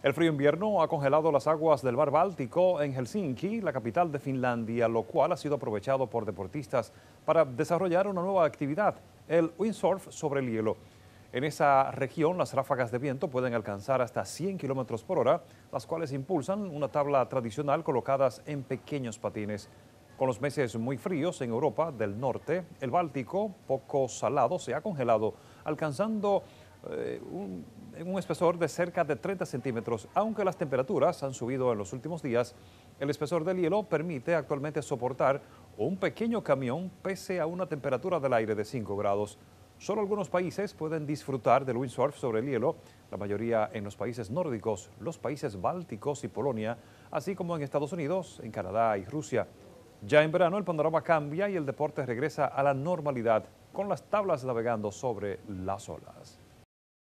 El frío invierno ha congelado las aguas del mar Báltico en Helsinki, la capital de Finlandia, lo cual ha sido aprovechado por deportistas para desarrollar una nueva actividad, el windsurf sobre el hielo. En esa región, las ráfagas de viento pueden alcanzar hasta 100 kilómetros por hora, las cuales impulsan una tabla tradicional colocadas en pequeños patines. Con los meses muy fríos en Europa del norte, el Báltico, poco salado, se ha congelado, alcanzando eh, un, en un espesor de cerca de 30 centímetros. Aunque las temperaturas han subido en los últimos días, el espesor del hielo permite actualmente soportar un pequeño camión pese a una temperatura del aire de 5 grados. Solo algunos países pueden disfrutar del windsurf sobre el hielo, la mayoría en los países nórdicos, los países bálticos y Polonia, así como en Estados Unidos, en Canadá y Rusia. Ya en verano el panorama cambia y el deporte regresa a la normalidad, con las tablas navegando sobre las olas.